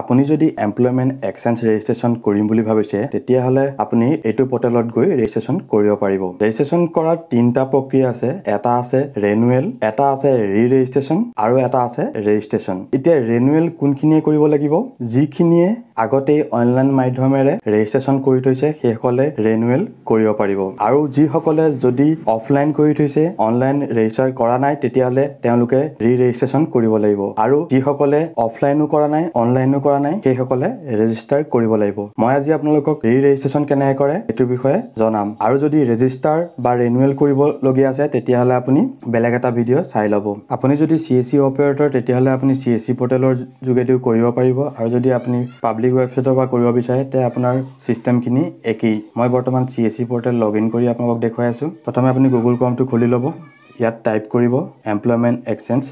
আপুনি যদি employment exchange registration কৰিম বুলি ভাবিছে তেতিয়াহ'লে আপুনি এইটো পৰ্টেলত গৈ ৰেজিষ্ট্ৰেশ্যন কৰিব পাৰিব ৰেজিষ্ট্ৰেশ্যন কৰাৰ তিনিটা প্ৰক্ৰিয়া আছে এটা আছে ৰেনুৱেল এটা আছে ৰি ৰেজিষ্ট্ৰেশ্যন আৰু এটা আছে ৰেজিষ্ট্ৰেশ্যন এতিয়া ৰেনুৱেল কোনখিনিয়ে কৰিব লাগিব যিখিনিয়ে আগতেই অনলাইন মাধ্যমেৰে ৰেজিষ্ট্ৰেশ্যন কৰি থৈছে সেইসকলে ৰেনুৱেল কৰিব পাৰিব আৰু যিসকলে যদি অফলাইন কৰি থৈছে অনলাইন ৰেজিষ্টাৰ কৰা নাই তেতিয়াহ'লে তেওঁলোকে ৰি ৰেজিষ্ট্ৰেশ্যন কৰিব লাগিব আৰু যিসকলে অফলাইনো কৰা নাই অনলাইনো কৰা নাই সেইসকলে ৰেজিষ্টাৰ কৰিব লাগিব মই আজি আপোনালোকক ৰি ৰেজিষ্ট্ৰেশ্যন কেনেকৈ কৰে সেইটোৰ বিষয়ে জনাম আৰু যদি ৰেজিষ্টাৰ বা ৰেনুৱেল কৰিবলগীয়া আছে তেতিয়াহ'লে আপুনি বেলেগ এটা ভিডিঅ' চাই ল'ব আপুনি যদি চি এছ চি অপাৰেটৰ তেতিয়াহ'লে আপুনি চি এছ চি পৰ্টেলৰ যোগেদিও কৰিব পাৰিব আৰু যদি আপুনি পাব্লিক পাব্লিক ৱেবছাইটৰ পৰা কৰিব বিচাৰে তে আপোনাৰ ছিষ্টেমখিনি একেই মই বৰ্তমান C S C portal log in কৰি আপোনালোকক দেখুৱাই আছোঁ প্ৰথমে আপুনি গুগল ক্ৰমটো খুলি ল'ব ইয়াত টাইপ কৰিব এমপ্লয়মেণ্ট এক্সেঞ্জ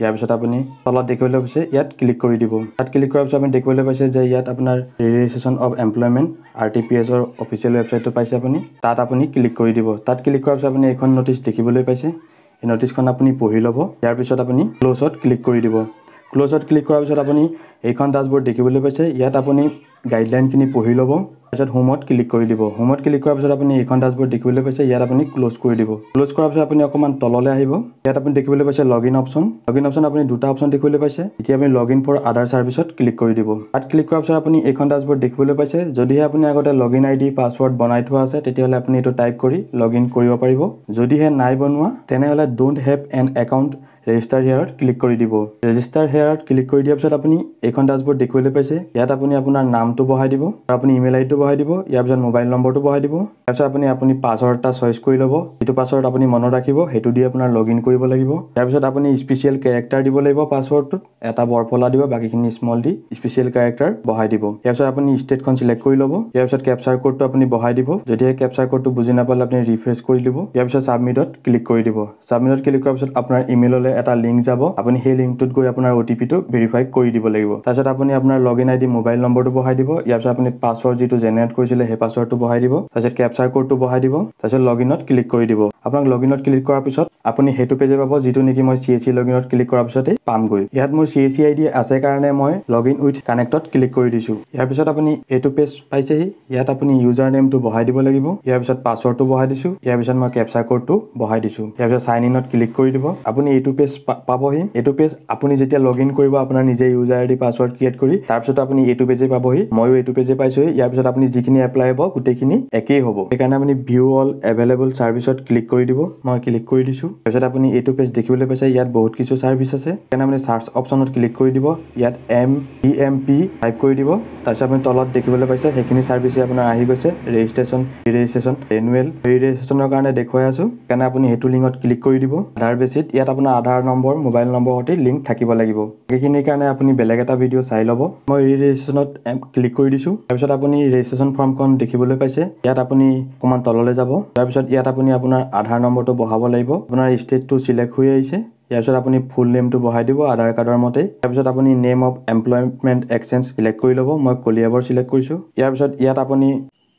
ইয়াৰ পিছত আপুনি তলত দেখিবলৈ পাইছে ইয়াত ক্লিক কৰি দিব তাত ক্লিক কৰাৰ পিছত আপুনি দেখিবলৈ পাইছে যে ইয়াত আপোনাৰ registration of employment R T P এছৰ অফিচিয়েল ৱেবছাইটটো পাইছে আপুনি তাত আপুনি ক্লিক কৰি দিব তাত ক্লিক কৰাৰ পিছত আপুনি এইখন ন'টিছ দেখিবলৈ পাইছে এই নটিচখন আপুনি পঢ়ি ল'ব ইয়াৰ পিছত আপুনি ক্ল'জত ক্লিক কৰি দিব ক্লজত ক্লিক কৰাৰ পিছত আপুনি এইখন ডাচবোৰ্ড দেখিবলৈ পাইছে ইয়াত আপুনি গাইডলাইনখিনি পঢ়ি ল'ব তাৰপিছত হোমত ক্লিক কৰি দিব হোমত ক্লিক কৰাৰ পিছত আপুনি এইখন ডাচবোৰ্ড দেখিবলৈ পাইছে ইয়াত আপুনি ক্লজ কৰি দিব ক্লজ কৰাৰ পিছত আপুনি অকণমান তললৈ আহিব ইয়াত আপুনি দেখিবলৈ পাইছে log in option log in option আপুনি দুটা অপশ্যন দেখিবলৈ পাইছে এতিয়া আপুনি লগ ইন ফৰ আধাৰ ছাৰ্ভিছত ক্লিক কৰি দিব তাত ক্লিক কৰাৰ পিছত আপুনি এইখন ডাচবোৰ্ড দেখিবলৈ পাইছে যদিহে আপুনি আগতে log in I D password বনাই থোৱা আছে তেতিয়াহ'লে আপুনি এইটো টাইপ কৰি লগ ইন কৰিব পাৰিব যদিহে নাই বনোৱা তেনেহ'লে don't have an account register হেয়াৰত ক্লিক কৰি দিব ৰেজিষ্টাৰ হেয়াৰত ক্লিক কৰি দিয়াৰ পিছত আপুনি এইখন ডাচবৰ্ড দেখুৱাই পাইছে ইয়াত আপুনি আপোনাৰ নামটো বহাই দিব আৰু আপুনি ইমেইল আইডিটো বহাই দিব ইয়াৰ পিছত মোবাইল নম্বৰটো বহাই দিব তাৰপিছত আপুনি আপুনি পাছৱৰ্ড এটা চইচ কৰি ল'ব যিটো পাছৱৰ্ড আপুনি মনত ৰাখিব সেইটো দি আপোনাৰ লগ ইন কৰিব লাগিব তাৰপিছত আপুনি স্পেচিয়েল কেৰেক্টাৰ দিব লাগিব পাছৱৰ্ডটোত এটা বৰফলা দিব বাকীখিনি স্মল দি স্পেচিয়েল কেৰেক্টাৰ বহাই দিব ইয়াৰ পিছত আপুনি ষ্টেটখন চিলেক্ট কৰি ল'ব ইয়াৰ পিছত কেপচাৰ কোডটো আপুনি বহাই দিব যদিহে কেপচাৰ কোডটো বুজি নাপালে আপুনি ৰিফ্ৰেছ কৰি দিব ইয়াৰ পিছত ছাবমিটত ক্লিক কৰি দিব ছাবমিটত ক্লিক কৰাৰ পিছত আপোনাৰ ইমেইললৈ আপোনালৈ এটা লিংক যাব আপুনি সেই লিংকটোত গৈ আপোনাৰ অ' টি পিটো ভেৰিফাই কৰি দিব লাগিব তাৰপিছত আপুনি আপোনাৰ log in I D mobile নম্বৰটো বহাই দিব ইয়াৰ পিছত আপুনি পাছৱৰ্ড যিটো জেনেৰেট কৰিছিলে সেই পাছৱৰ্ডটো বহাই দিব তাৰপিছত কেপচাৰ কোডটো বহাই দিব তাৰপিছত লগ ইনত ক্লিক কৰি দিব আপোনাক লগ ইনত ক্লিক কৰাৰ পিছত আপুনি সেইটো পেজে পাব যিটো নেকি মই চি এ চি লগ ইনত ক্লিক কৰাৰ পিছতেই পামগৈ ইয়াত মোৰ C A C I D আছে কাৰণে মই লগ ইন উইথ কানেক্টত ক্লিক কৰি দিছোঁ ইয়াৰ পিছত আপুনি এইটো পেজ পাইছেহি ইয়াত আপুনি ইউজাৰ নেমটো বহাই দিব লাগিব ইয়াৰ পিছত পাছৱৰ্ডটো বহাই দিছোঁ ইয়াৰ পিছত মই কেপচাৰ কোডটো বহাই দিছোঁ ইয়াৰ পিছত চাইন ইনত ক্লিক কৰি দিব আপুনি এইটো পেজ পাবহি এইটো পেজ আপুনি যেতিয়া লগ ইন কৰিব আপোনাৰ নিজে ইউজাৰ আইডি পাছৱৰ্ড ক্ৰিয়েট কৰি তাৰপিছত আপুনি এইটো পেজে পাবহি ময়ো এইটো পেজে পাইছোহি ইয়াৰ পিছত আপুনি যিখিনি এপ্লাই হ'ব গোটেইখিনি একেই হ'ব সেইকাৰণে আপুনি ভিউ অল এভেলেবল ছাৰ্ভিছত ক্লিক কৰি দিব মই ক্লিক কৰি দিছোঁ তাৰপিছত আপুনি এইটো পেজ দেখিবলৈ পাইছে ইয়াত বহুত কিছু ছাৰ্ভিচ আছে সেইকাৰণে আপুনি চাৰ্চ অপশ্যনত ক্লিক কৰি দিব ইয়াত M E M P type কৰি দিব তাৰপিছত আপুনি তলত দেখিবলৈ পাইছে সেইখিনি ছাৰ্ভিচে আপোনাৰ আহি গৈছে ৰেজিষ্ট্ৰেশ্যন ই ৰেজিষ্ট্ৰেশ্যন ৰেনুৱেল ৰেজিষ্ট্ৰেশ্যনৰ কাৰণে দেখুৱাই আছো সেইকাৰণে আপুনি সেইটো লিংকত ক্লিক কৰি দিব আধাৰ বেচিত ইয়াত আপোনাৰ আধাৰ আধাৰ নম্বৰ মোবাইল নম্বৰৰ সৈতে লিংক থাকিব লাগিব সেইখিনিৰ কাৰণে আপুনি বেলেগ এটা ভিডিঅ' চাই ল'ব মই ৰি ৰেজিষ্ট্ৰেশ্যনত ক্লিক কৰি দিছোঁ তাৰপিছত আপুনি ৰেজিষ্ট্ৰেশ্যন ফৰ্মখন দেখিবলৈ পাইছে ইয়াত আপুনি অকণমান তললৈ যাব তাৰপিছত ইয়াত আপুনি আপোনাৰ আধাৰ নম্বৰটো বঢ়াব লাগিব আপোনাৰ ষ্টেটটো চিলেক্ট হৈ আহিছে ইয়াৰ পিছত আপুনি ফুল নেমটো বহাই দিব আধাৰ কাৰ্ডৰ মতে তাৰপিছত আপুনি name of employment exchange select কৰি ল'ব মই কলিয়াবৰ চিলেক্ট কৰিছোঁ ইয়াৰ পিছত ইয়াত আপুনি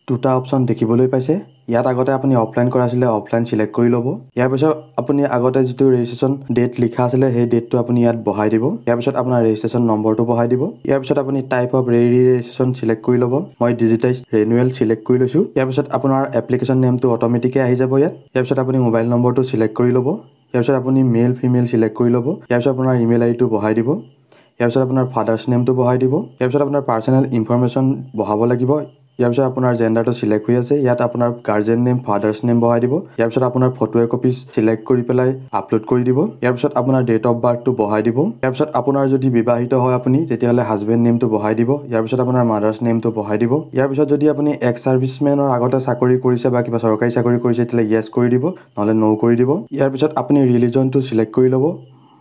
দুটা অপশ্যন দেখিবলৈ পাইছে ইয়াত আগতে আপুনি অফলাইন কৰা আছিলে অফলাইন চিলেক্ট কৰি ল'ব ইয়াৰ পিছত আপুনি আগতে যিটো ৰেজিষ্ট্ৰেশ্যন ডেট লিখা আছিলে সেই ডেটটো আপুনি ইয়াত বহাই দিব ইয়াৰ পিছত আপোনাৰ ৰেজিষ্ট্ৰেশ্যন নম্বৰটো বহাই দিব ইয়াৰ পিছত আপুনি টাইপ অফ ৰেৰি ৰেজিষ্ট্ৰেশ্যন চিলেক্ট কৰি ল'ব মই ডিজিটাইজ ৰেনুৱেল চিলেক্ট কৰি লৈছোঁ ইয়াৰ পিছত আপোনাৰ এপ্লিকেশ্যন নেমটো অট'মেটিকে আহি যাব ইয়াত ইয়াৰ পিছত আপুনি মোবাইল নম্বৰটো চিলেক্ট কৰি ল'ব ইয়াৰ পিছত আপুনি মেল ফিমেল চিলেক্ট কৰি ল'ব ইয়াৰ পিছত আপোনাৰ ইমেইল আইডিটো বহাই দিব ইয়াৰ পিছত আপোনাৰ ফাদাৰ্ছ নেমটো বহাই দিব ইয়াৰ পিছত আপোনাৰ পাৰ্চনেল ইনফৰ্মেশ্যন বহাব লাগিব ইয়াৰ পিছত আপোনাৰ জেণ্ডাৰটো চিলেক্ট হৈ আছে ইয়াত আপোনাৰ গাৰ্জেন নেম ফাদাৰ্ছ নেম বহাই দিব ইয়াৰ পিছত আপোনাৰ ফটো একপি চিলেক্ট কৰি পেলাই আপলোড কৰি দিব ইয়াৰ পিছত আপোনাৰ ডেট অফ বাৰ্থটো বহাই দিব ইয়াৰ পিছত আপোনাৰ যদি বিবাহিত হয় আপুনি তেতিয়াহ'লে হাজবেণ্ড নেমটো বহাই দিব ইয়াৰ পিছত আপোনাৰ মাদাৰ্ছ নেমটো বহাই দিব ইয়াৰ পিছত যদি আপুনি এক্স ছাৰ্ভিচমেনৰ আগতে চাকৰি কৰিছে বা কিবা চৰকাৰী চাকৰি কৰিছে তেতিয়াহ'লে য়েছ কৰি দিব নহ'লে ন' কৰি দিব ইয়াৰ পিছত আপুনি ৰিলিজনটো চিলেক্ট কৰি ল'ব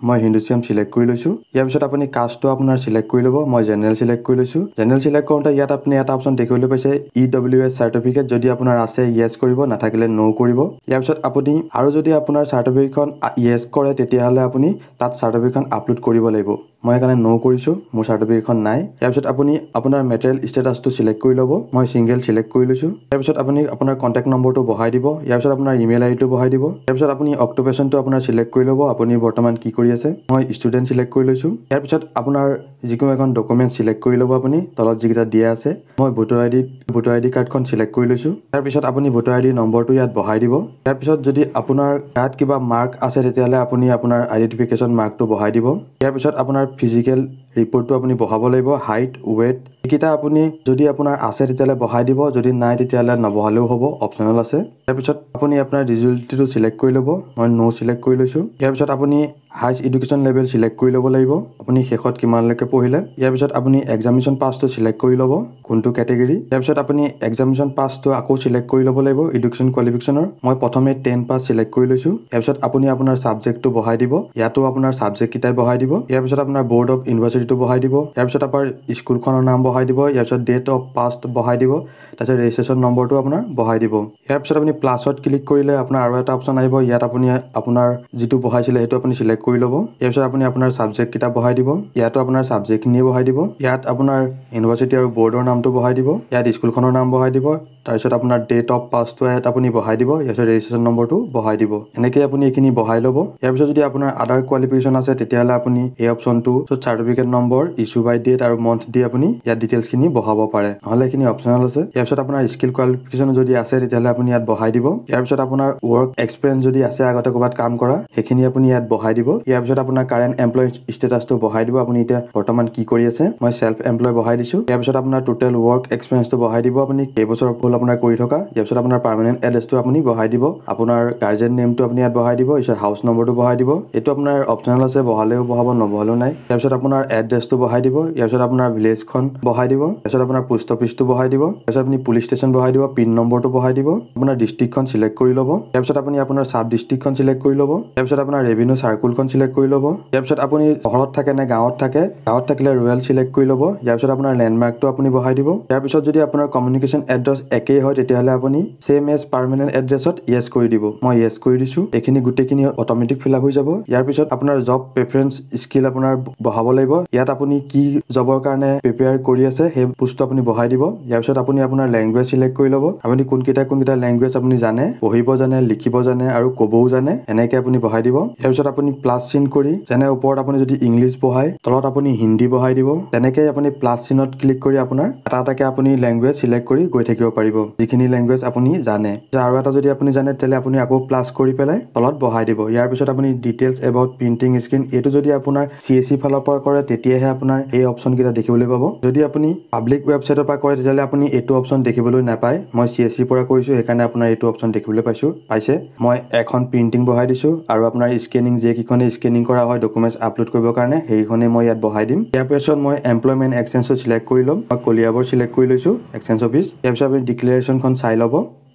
মই হিন্দুস্তিয়াম চিলেক্ট কৰি লৈছোঁ ইয়াৰ পিছত আপুনি কাষ্টটো আপোনাৰ চিলেক্ট কৰি ল'ব মই জেনেৰেল চিলেক্ট কৰি লৈছোঁ জেনেৰেল চিলেক্ট কৰোঁতে ইয়াত আপুনি এটা অপশ্যন দেখিবলৈ পাইছে ই ডব্লিউ এছ চাৰ্টিফিকেট যদি আপোনাৰ আছে য়েছ কৰিব নাথাকিলে ন' কৰিব ইয়াৰ পিছত আপুনি আৰু যদি আপোনাৰ চাৰ্টিফিকেটখন য়েছ কৰে তেতিয়াহ'লে আপুনি তাত চাৰ্টিফিকেটখন আপলোড কৰিব লাগিব মই সেইকাৰণে ন' কৰিছোঁ মোৰ চাৰ্টিফিকেটখন নাই তাৰপিছত আপুনি আপোনাৰ মেটেৰিয়েল ষ্টেটাছটো ছিলেক্ট কৰি ল'ব মই ছিংগেল ছিলেক্ট কৰি লৈছোঁ পিছত আপুনি আপোনাৰ কণ্টেক্ট নম্বৰটো বঢ়াই দিব ইয়াৰ পিছত আপোনাৰ ইমেইল আইডিটো ডিটো বঢ়াই দিব তাৰপিছত আপুনি অক্টোপেশ্যনটো আপোনাৰ ছিলেক্ট কৰি ল'ব আপুনি বৰ্তমান কি কৰি আছে মই ষ্টুডেণ্ট ছিলেক্ট কৰি লৈছোঁ পিছত আপোনাৰ যিকোনো এখন ডকুমেণ্ট ছিলেক্ট কৰি ল'ব আপুনি তলত যিকেইটা দিয়া আছে মই voter I D voter I কাৰ্ডখন ছিলেক্ট কৰি লৈছোঁ পিছত আপুনি ভোটাৰ আইডি নম্বৰটো ইয়াত বঢ়াই দিব ইয়াৰ পিছত যদি আপোনাৰ গাত কিবা মাৰ্ক আছে তেতিয়াহ'লে আপুনি আপোনাৰ আইডেণ্টিফিকেশ্যন মাৰ্কটো বঢ়াই দিব ইয়াৰ পিছত আপোনাৰ আপোনাৰ ফিজিকেল ৰিপৰ্টটো আপুনি বঢ়াব লাগিব হাইট ৱেইট এইকেইটা আপুনি যদি আপোনাৰ আছে তেতিয়াহ'লে বঢ়াই দিব যদি নাই তেতিয়াহ'লে নবহালেও হ'ব অপচনেল আছে ইয়াৰ পিছত আপুনি আপোনাৰ ডিজিবিলিটিটো চিলেক্ট কৰি ল'ব মই ন' চিলেক্ট কৰি লৈছোঁ ইয়াৰ পিছত আপুনি হায়েষ্ট এডুকেশ্যন লেভেল চিলেক্ট কৰি ল'ব লাগিব আপুনি শেষত কিমানলৈকে পঢ়িলে ইয়াৰ পিছত আপুনি এক্সামিশ্যন পাছটো চিলেক্ট কৰি ল'ব কোনটো কেটেগৰী ইয়াৰ পিছত আপুনি এক্সামিশ্যন পাছটো আকৌ চিলেক্ট কৰি ল'ব লাগিব এডুকেশ্যন কোৱালিফিকেশ্যনৰ মই প্ৰথমে টেন পাছ চিলেক্ট কৰি লৈছোঁ ইয়াৰ পিছত আপুনি আপোনাৰ ছাবজেক্টটো বঢ়াই দিব ইয়াতো আপোনাৰ ছাবজেক্টকেইটাই বঢ়াই দিব ইয়াৰ পিছত আপোনাৰ বৰ্ড অফ ইউনিভাৰ্চিটিটো বঢ়াই দিব ইয়াৰ পিছত আপোনাৰ স্কুলখনৰ নাম বঢ়াই দিব ইয়াৰ পিছত ডেট অফ পাষ্ট বঢ়াই দিব তাৰপিছত ৰেজিষ্ট্ৰেশ্যন নম্বৰটো আপোনাৰ বঢ়াই দিব ইয়াৰ পিছত আপুনি প্লাছত ক্লিক কৰিলে আপোনাৰ আৰু এটা অপশ্যন আহিব ইয়াত আপুনি আপোনাৰ যিটো বঢ়াইছিলে সেইটো আপুনি চিলেক্ট চেক কৰি ল'ব ইয়াৰপিছত আপুনি আপোনাৰ ছাবজেক্টকেইটা বহাই দিব ইয়াতো আপোনাৰ ছাবজেক্টখিনিয়ে বহাই দিব ইয়াত আপোনাৰ ইউনিভাৰ্চিটি আৰু বৰ্ডৰ নামটো বহাই দিব ইয়াত স্কুলখনৰ নাম বহাই দিব তাৰপিছত আপোনাৰ ডেট অফ পাছটো ইয়াত আপুনি বহাই দিব ইয়াৰ পিছত ৰেজিষ্ট্ৰেশ্যন নম্বৰটো বহাই দিব এনেকৈ আপুনি এইখিনি বহাই ল'ব ইয়াৰ পিছত যদি আপোনাৰ আদাৰ কোৱালিফিকেশ্যন আছে তেতিয়াহ'লে আপুনি এই অপশ্যনটো certificate number issue by date আৰু মন্থ দি আপুনি ইয়াত ডিটেইলছখিনি বহাব পাৰে নহ'লে এইখিনি অপশ্যনেল আছে ইয়াৰ পিছত আপোনাৰ স্কিল কোৱালিফিকেশ্যন যদি আছে তেতিয়াহ'লে আপুনি ইয়াত বহাই দিব ইয়াৰ পিছত আপোনাৰ ৱৰ্ক এক্সপেৰিয়েঞ্চ যদি আছে আগতে ক'ৰবাত কাম কৰা সেইখিনি আপুনি ইয়াত বহাই দিব ইয়াৰ পিছত আপোনাৰ কাৰেণ্ট এমপ্লয় ষ্টেটাছটো বহাই দিব আপুনি এতিয়া বৰ্তমান কি কৰি আছে মই চেল্ফ এমপ্লয় বহাই দিছোঁ ইয়াৰ পিছত আপোনাৰ টোটেল ৱৰ্ক এক্সপেৰিয়েঞ্চটো বহাই দিব আপুনি কেইবছৰ আপোনাৰ কৰি থকা ইয়াৰ পিছত আপোনাৰ পাৰ্মানেণ্ট এড্ৰেছটো আপুনি বহাই দিব আপোনাৰ গাৰ্জেন নেমটো আপুনি ইয়াত বহাই দিব ইয়াত হাউচ নম্বৰটো বহাই দিব এইটো আপোনাৰ অপচনেল আছে বহালেও বহাব নবহালেও নাই ইয়াৰ আপোনাৰ এড্ৰেছটো বহাই দিব ইয়াৰ পিছত আপোনাৰ ভিলেজখন বহাই দিব তাৰপিছত আপোনাৰ পোষ্ট অফিচটো বহাই দিব তাৰপিছত আপুনি পুলিচ ষ্টেচন বহাই দিব পিন নম্বৰটো বহাই দিব আপোনাৰ ডিষ্ট্ৰিক্টখন চিলেক্ট কৰি ল'ব তাৰপিছত আপুনি আপোনাৰ চাব ডিষ্ট্ৰিক্টখন চিলেক্ট কৰি ল'ব তাৰপিছত আপোনাৰ ৰেভিনিউ চাৰ্কুলখন চিলেক্ট কৰি ল'ব ইয়াৰ পিছত আপুনি চহৰত থাকে নে গাঁৱত থাকে গাঁৱত থাকিলে ৰুৰেল চিলেক্ট কৰি ল'ব ইয়াৰ পিছত আপোনাৰ লেণ্ডমাৰ্কটো আপুনি বহাই দিব ইয়াৰ পিছত যদি আপোনাৰ কমিউনিকেশ্যন এড্ৰেছ একেই হয় তেতিয়াহ'লে আপুনি চেম এজ পাৰ্মানেণ্ট এড্ৰেছত য়েছ কৰি দিব মই য়েছ কৰি দিছোঁ এইখিনি গোটেইখিনি অট'মেটিক ফিল আপ হৈ যাব ইয়াৰ পিছত আপোনাৰ জব প্ৰেফাৰেঞ্চ স্কিল আপোনাৰ বঢ়াব লাগিব ইয়াত আপুনি কি জবৰ কাৰণে প্ৰিপেয়াৰ কৰি আছে সেই বস্তুটো আপুনি বঢ়াই দিব ইয়াৰ পিছত আপুনি আপোনাৰ লেংগুৱেজ চিলেক্ট কৰি ল'ব আপুনি কোনকেইটা কোনকেইটা লেংগুৱেজ আপুনি জানে পঢ়িব জানে লিখিব জানে আৰু ক'বও জানে এনেকৈ আপুনি বঢ়াই দিব ইয়াৰ পিছত আপুনি প্লাছ চিন কৰি যেনে ওপৰত আপুনি যদি ইংলিছ বঢ়ায় তলত আপুনি হিন্দী বঢ়াই দিব তেনেকৈ আপুনি প্লাছ চিনত ক্লিক কৰি আপোনাৰ এটা এটাকৈ আপুনি লেংগুৱেজ চিলেক্ট কৰি গৈ থাকিব পাৰিব পাৰিব যিখিনি লেংগুৱেজ আপুনি জানে আৰু এটা যদি আপুনি জানে তেতিয়াহ'লে আপুনি আকৌ প্লাছ কৰি পেলাই তলত বহাই দিব ইয়াৰ পিছত আপুনি ডিটেইলছ এবাউট প্ৰিণ্টিং স্ক্ৰীণ এইটো যদি আপোনাৰ চি এ চি ফালৰ পৰা কৰে তেতিয়াহে আপোনাৰ এই অপশ্যনকেইটা দেখিবলৈ পাব যদি আপুনি পাব্লিক ৱেবছাইটৰ পৰা কৰে তেতিয়াহ'লে আপুনি এইটো অপশ্যন দেখিবলৈ নাপায় মই চি এছ চিৰ পৰা কৰিছোঁ সেইকাৰণে আপোনাৰ এইটো অপশ্যন দেখিবলৈ পাইছোঁ পাইছে মই এখন প্ৰিণ্টিং বহাই দিছোঁ আৰু আপোনাৰ স্কেনিং যিকেইখনে স্কেনিং কৰা হয় ডকুমেণ্টছ আপলোড কৰিবৰ কাৰণে সেইখনেই মই ইয়াত বহাই দিম ইয়াৰ পিছত মই এমপ্লয়মেণ্ট এক্সেঞ্চটো চিলেক্ট কৰি ল'ম মই কলিয়াবৰ চিলেক্ট কৰি লৈছোঁ এক্সেঞ্চ অফিচ ইয়াৰ পিছত আপুনি ডিক্লেৰেশ্যনখন চাই ল'ব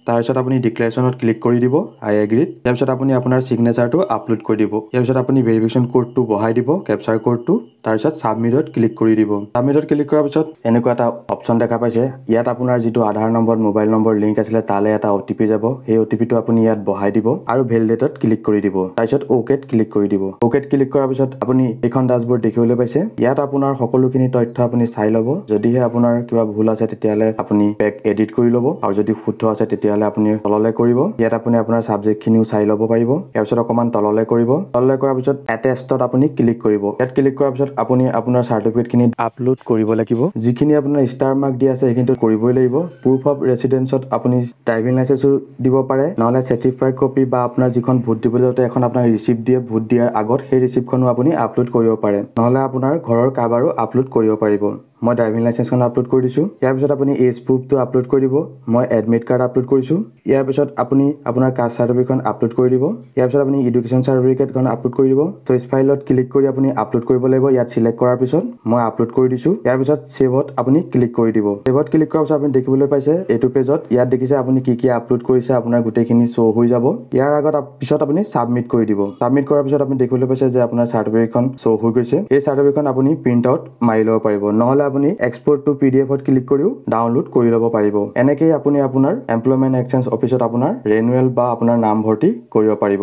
তাৰপিছত আপুনি ডিক্লেৰেশ্যনত ক্লিক কৰি দিব আই এগ্ৰীত তাৰপিছত আপুনি আপোনাৰ ছিগনেচাৰটো আপলোড কৰি দিব তাৰপিছত আপুনি ভেৰিফিকেশ্যন কোডটো বহাই দিব কেপচাৰ কোডটো তাৰপিছত ছাবমিটত ক্লিক কৰি দিব ছাবমিটত ক্লিক কৰাৰ পিছত এনেকুৱা এটা অপশ্যন দেখা পাইছে ইয়াত আপোনাৰ যিটো Aadhaar number mobile number link আছিলে তালৈ এটা অ' টি পি যাব সেই অ' টি পিটো আপুনি ইয়াত বহাই দিব আৰু ভেলিডেটত ক্লিক কৰি দিব তাৰপিছত অ'কেত ক্লিক কৰি দিব অ'কেত ক্লিক কৰাৰ পিছত আপুনি এইখন ডাচবোৰ্ড দেখিবলৈ পাইছে ইয়াত আপোনাৰ সকলোখিনি তথ্য আপুনি চাই ল'ব যদিহে আপোনাৰ কিবা ভুল আছে তেতিয়াহ'লে আপুনি পেক এডিট কৰি ল'ব আৰু যদি শুদ্ধ আছে তেতিয়া তেতিয়াহ'লে আপুনি তললৈ কৰিব ইয়াত আপুনি আপোনাৰ ছাবজেক্টখিনিও চাই ল'ব পাৰিব ইয়াৰ অকণমান তললৈ কৰিব তললৈ কৰাৰ পিছত এটেষ্টত আপুনি ক্লিক কৰিব ইয়াত ক্লিক কৰাৰ পিছত আপুনি আপোনাৰ চাৰ্টিফিকেটখিনি আপলোড কৰিব লাগিব যিখিনি আপোনাৰ ষ্টাৰ মাৰ্ক দিয়া আছে সেইখিনিটো কৰিবই লাগিব প্ৰুফ অফ ৰেচিডেঞ্চত আপুনি ড্ৰাইভিং লাইচেঞ্চো দিব পাৰে নহ'লে চাৰ্টিফাইড কপি বা আপোনাৰ যিখন ভোট দিবলৈ যাওঁতে এখন আপোনাৰ ৰিচিপ্ট দিয়ে ভোট দিয়াৰ আগত সেই ৰিচিপ্টখনো আপুনি আপলোড কৰিব পাৰে নহ'লে আপোনাৰ ঘৰৰ কাৰবাৰো আপলোড কৰিব পাৰিব মই ড্ৰাইভিং লাইচেঞ্চখন আপলোড কৰি দিছোঁ ইয়াৰ পিছত আপুনি এজ প্ৰুফটো আপলোড কৰি দিব মই এডমিট কাৰ্ড আপলোড কৰিছোঁ ইয়াৰ পিছত আপুনি আপোনাৰ কাষ্ট চাৰ্টিফিকেটখন আপলোড কৰি দিব ইয়াৰ পিছত আপুনি এডুকেশ্যন চাৰ্টিফিকেটখন আপলোড কৰি দিব চ' ফাইলত ক্লিক কৰি আপুনি আপলোড কৰিব লাগিব ইয়াত চিলেক্ট কৰাৰ পিছত মই আপলোড কৰি দিছোঁ ইয়াৰ পিছত ছেভত আপুনি ক্লিক কৰি দিব ছেভত ক্লিক কৰাৰ পিছত আপুনি দেখিবলৈ পাইছে এইটো পেজত ইয়াত দেখিছে আপুনি কি কি আপলোড কৰিছে আপোনাৰ গোটেইখিনি শ্ব' হৈ যাব ইয়াৰ আগত পিছত আপুনি ছাবমিট কৰি দিব ছাবমিট কৰাৰ পিছত আপুনি দেখিবলৈ পাইছে যে আপোনাৰ চাৰ্টিফিকেটখন শ্ব' হৈ গৈছে এই চাৰ্টিফিকেটখন আপুনি প্ৰিণ্ট আউট মাৰি ল'ব পাৰিব নহ'লে আপুনি এক্সপোৰ্ট টু এফত ক্লিক কৰিও ডাউনলোড কৰি ল'ব পাৰিব এনেকেই আপুনি আপোনাৰ এমপ্লয়মেণ্ট এক্সেঞ্জ অফিচত আপোনাৰ ৰেনুৱেল বা আপোনাৰ নাম ভৰ্তি কৰিব পাৰিব